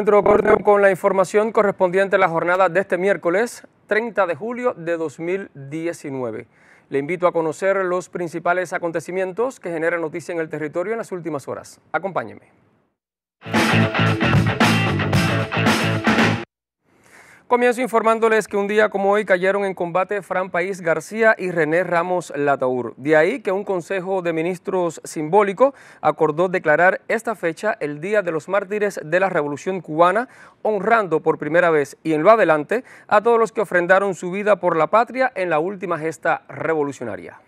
encuentro con la información correspondiente a la jornada de este miércoles 30 de julio de 2019. Le invito a conocer los principales acontecimientos que generan noticia en el territorio en las últimas horas. Acompáñeme. Comienzo informándoles que un día como hoy cayeron en combate Fran País García y René Ramos Lataur. De ahí que un Consejo de Ministros simbólico acordó declarar esta fecha el Día de los Mártires de la Revolución Cubana, honrando por primera vez y en lo adelante a todos los que ofrendaron su vida por la patria en la última gesta revolucionaria.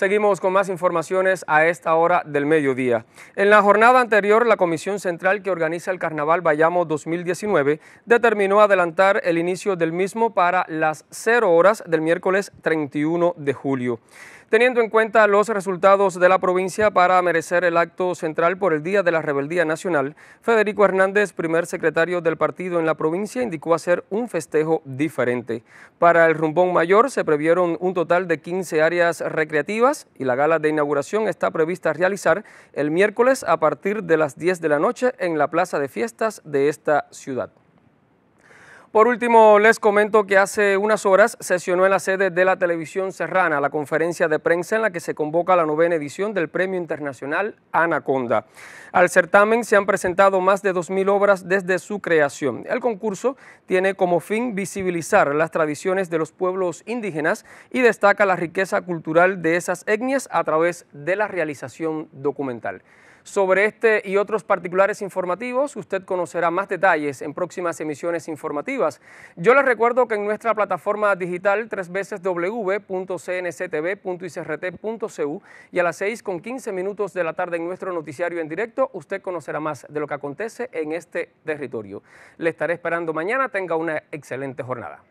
Seguimos con más informaciones a esta hora del mediodía. En la jornada anterior, la Comisión Central que organiza el Carnaval Bayamo 2019 determinó adelantar el inicio del mismo para las 0 horas del miércoles 31 de julio. Teniendo en cuenta los resultados de la provincia para merecer el acto central por el Día de la Rebeldía Nacional, Federico Hernández, primer secretario del partido en la provincia, indicó hacer un festejo diferente. Para el rumbón mayor se previeron un total de 15 áreas recreativas y la gala de inauguración está prevista realizar el miércoles a partir de las 10 de la noche en la plaza de fiestas de esta ciudad. Por último, les comento que hace unas horas sesionó en la sede de la televisión serrana la conferencia de prensa en la que se convoca la novena edición del Premio Internacional Anaconda. Al certamen se han presentado más de 2.000 obras desde su creación. El concurso tiene como fin visibilizar las tradiciones de los pueblos indígenas y destaca la riqueza cultural de esas etnias a través de la realización documental. Sobre este y otros particulares informativos, usted conocerá más detalles en próximas emisiones informativas yo les recuerdo que en nuestra plataforma digital, tres veces www.cnctv.icrt.cu y a las 6 con 15 minutos de la tarde en nuestro noticiario en directo, usted conocerá más de lo que acontece en este territorio. Le estaré esperando mañana. Tenga una excelente jornada.